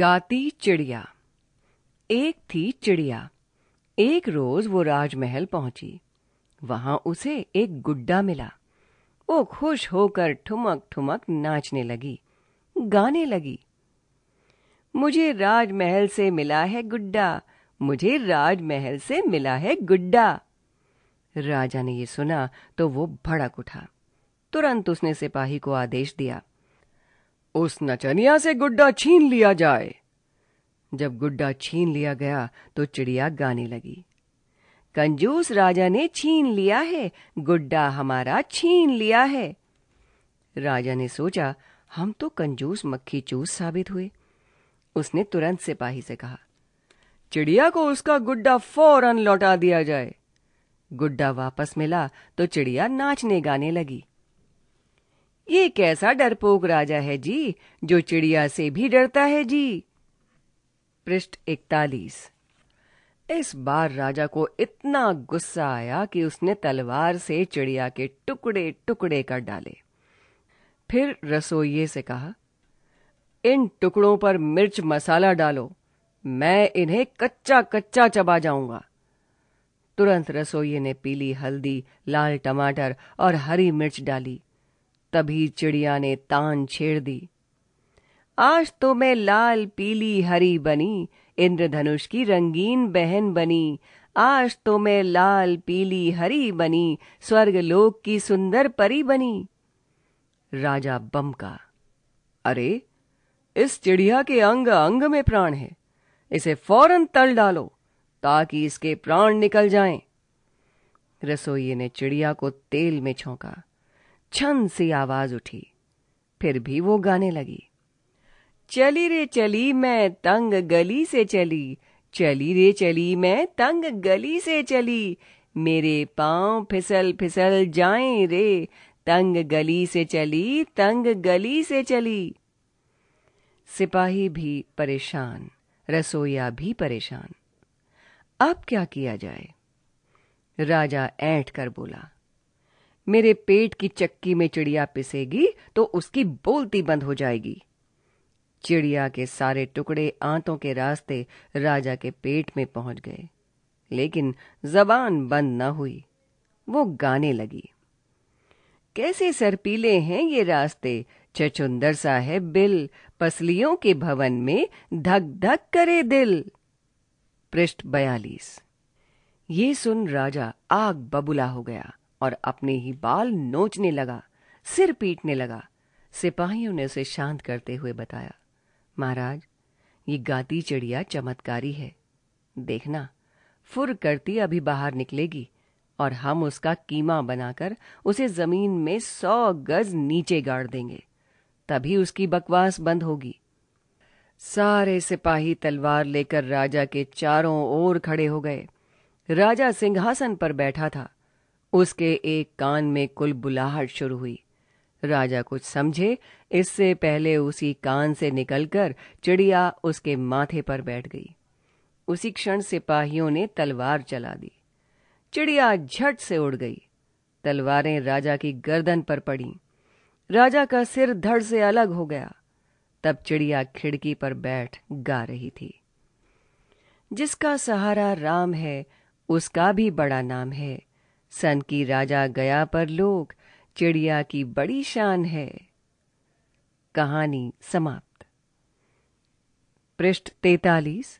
गाती चिड़िया एक थी चिड़िया एक रोज वो राजमहल पहुंची वहां उसे एक गुड्डा मिला वो खुश होकर ठुमक ठुमक नाचने लगी गाने लगी मुझे राजमहल से मिला है गुड्डा मुझे राजमहल से मिला है गुड्डा राजा ने ये सुना तो वो भड़क उठा तुरंत उसने सिपाही को आदेश दिया उस नचनिया से गुड्डा छीन लिया जाए जब गुड्डा छीन लिया गया तो चिड़िया गाने लगी कंजूस राजा ने छीन लिया है गुड्डा हमारा छीन लिया है राजा ने सोचा हम तो कंजूस मक्खी चूस साबित हुए उसने तुरंत सिपाही से कहा चिड़िया को उसका गुड्डा फौरन लौटा दिया जाए गुड्डा वापस मिला तो चिड़िया नाचने गाने लगी ये कैसा डरपोक राजा है जी जो चिड़िया से भी डरता है जी पृष्ठ इकतालीस इस बार राजा को इतना गुस्सा आया कि उसने तलवार से चिड़िया के टुकड़े टुकड़े कर डाले फिर रसोइये से कहा इन टुकड़ों पर मिर्च मसाला डालो मैं इन्हें कच्चा कच्चा चबा जाऊंगा तुरंत रसोइये ने पीली हल्दी लाल टमाटर और हरी मिर्च डाली तभी चिड़िया ने तान छेड़ दी आज तो मैं लाल पीली हरी बनी इंद्रधनुष की रंगीन बहन बनी आज तो मैं लाल पीली हरी बनी स्वर्गलोक की सुंदर परी बनी राजा बम का अरे इस चिड़िया के अंग अंग में प्राण है इसे फौरन तल डालो ताकि इसके प्राण निकल जाएं। रसोई ने चिड़िया को तेल में छोंका छन सी आवाज उठी फिर भी वो गाने लगी चली रे चली मैं तंग गली से चली चली रे चली मैं तंग गली से चली मेरे पांव फिसल फिसल जाएं रे तंग गली से चली तंग गली से चली सिपाही भी परेशान रसोईया भी परेशान अब क्या किया जाए राजा ऐठ कर बोला मेरे पेट की चक्की में चिड़िया पिसेगी तो उसकी बोलती बंद हो जाएगी चिड़िया के सारे टुकड़े आंतों के रास्ते राजा के पेट में पहुंच गए लेकिन जबान बंद न हुई वो गाने लगी कैसे सरपीले हैं ये रास्ते चचुंदर सा है बिल पसलियों के भवन में धक धक करे दिल पृष्ठ बयालीस ये सुन राजा आग बबुला हो गया और अपने ही बाल नोचने लगा सिर पीटने लगा सिपाहियों ने उसे शांत करते हुए बताया महाराज ये गाती चिड़िया चमत्कारी है देखना फुर करती अभी बाहर निकलेगी और हम उसका कीमा बनाकर उसे जमीन में सौ गज नीचे गाड़ देंगे तभी उसकी बकवास बंद होगी सारे सिपाही तलवार लेकर राजा के चारों ओर खड़े हो गए राजा सिंहासन पर बैठा था उसके एक कान में कुल बुलाहट शुरू हुई राजा कुछ समझे इससे पहले उसी कान से निकलकर चिड़िया उसके माथे पर बैठ गई उसी क्षण सिपाहियों ने तलवार चला दी चिड़िया झट से उड़ गई तलवारें राजा की गर्दन पर पड़ी राजा का सिर धड़ से अलग हो गया तब चिड़िया खिड़की पर बैठ गा रही थी जिसका सहारा राम है उसका भी बड़ा नाम है सन की राजा गया पर लोग चिड़िया की बड़ी शान है कहानी समाप्त पृष्ठ तैतालीस